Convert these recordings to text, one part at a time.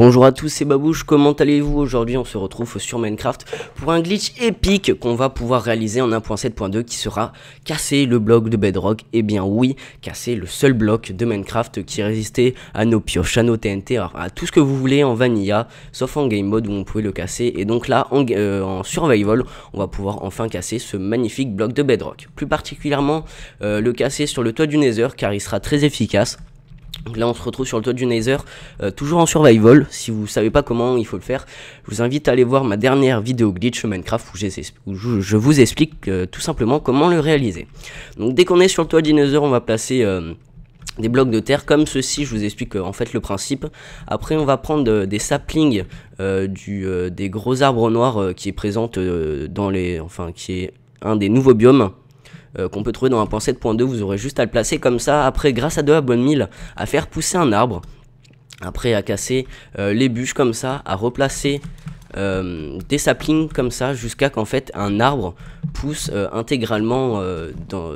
Bonjour à tous, c'est Babouche, comment allez-vous Aujourd'hui on se retrouve sur Minecraft pour un glitch épique qu'on va pouvoir réaliser en 1.7.2 qui sera casser le bloc de Bedrock. et eh bien oui, casser le seul bloc de Minecraft qui résistait à nos pioches, à nos TNT, à tout ce que vous voulez en vanilla, sauf en game mode où on pouvait le casser. Et donc là, en, euh, survival, on va pouvoir enfin casser ce magnifique bloc de Bedrock. Plus particulièrement, euh, le casser sur le toit du Nether car il sera très efficace là, on se retrouve sur le toit du Nether, euh, toujours en survival. Si vous ne savez pas comment il faut le faire, je vous invite à aller voir ma dernière vidéo glitch Minecraft où, je, vous explique euh, tout simplement comment le réaliser. Donc dès qu'on est sur le toit du Nether, on va placer euh, des blocs de terre comme ceci, je vous explique en fait le principe. Après on va prendre des saplings des gros arbres noirs qui est présente dans les enfin qui est un des nouveaux biomes euh, qu'on peut trouver dans un point 2 vous aurez juste à le placer comme ça, après grâce à de la bonne mille, à faire pousser un arbre, après à casser euh, les bûches comme ça, à replacer euh, des saplings comme ça jusqu'à qu'en fait un arbre pousse intégralement dans,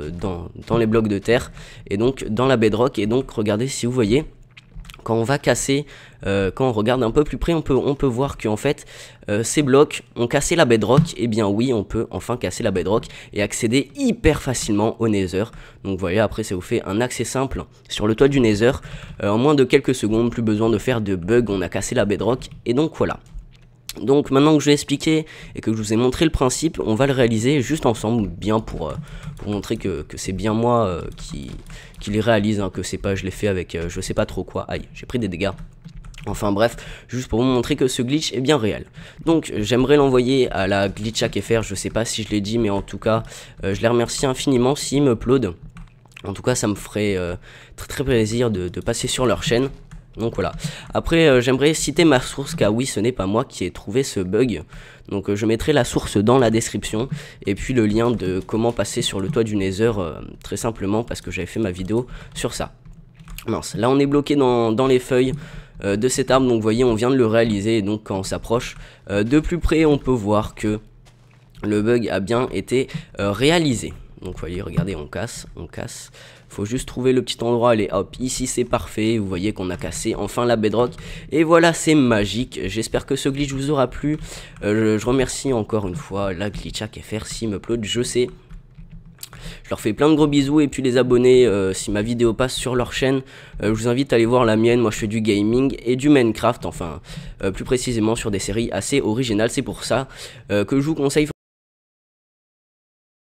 dans, les blocs de terre et donc dans la bedrock et donc regardez si vous voyez quand on va casser, euh, quand on regarde un peu plus près, on peut, on peut voir qu'en fait, euh, ces blocs ont cassé la bedrock. Et eh bien oui, on peut enfin casser la bedrock et accéder hyper facilement au nether. Donc vous voyez, après ça vous fait un accès simple sur le toit du nether. Euh, en moins de quelques secondes, plus besoin de faire de bugs, on a cassé la bedrock. Et donc voilà. Donc maintenant que je vais expliqué et que je vous ai montré le principe, on va le réaliser juste ensemble, bien pour, euh, pour montrer que, c'est bien moi euh, qui, les réalise, hein, que c'est pas je l'ai fait avec euh, je sais pas trop quoi, aïe, j'ai pris des dégâts. Enfin bref, juste pour vous montrer que ce glitch est bien réel. Donc j'aimerais l'envoyer à la à je sais pas si je l'ai dit, mais en tout cas, je les remercie infiniment s'ils me plaudent. En tout cas, ça me ferait très très plaisir de passer sur leur chaîne. Donc voilà. Après, euh, j'aimerais citer ma source, car oui, ce n'est pas moi qui ai trouvé ce bug. Donc euh, je mettrai la source dans la description, et puis le lien de comment passer sur le toit du Nether, euh, très simplement, parce que j'avais fait ma vidéo sur ça. là on est bloqué dans, dans les feuilles de cet arbre, donc vous voyez, on vient de le réaliser, et donc quand on s'approche de plus près, on peut voir que le bug a bien été réalisé. Donc vous voyez, regardez, on casse, on casse. Faut juste trouver le petit endroit, allez hop, ici c'est parfait. Vous voyez qu'on a cassé enfin la bedrock. Et voilà, c'est magique. J'espère que ce glitch vous aura plu. Euh, je, remercie encore une fois la à KFR si me plaît, je sais. Je leur fais plein de gros bisous et puis les abonnés, euh, si ma vidéo passe sur leur chaîne, euh, je vous invite à aller voir la mienne. Moi, je fais du gaming et du Minecraft, enfin, plus précisément sur des séries assez originales. C'est pour ça que je vous conseille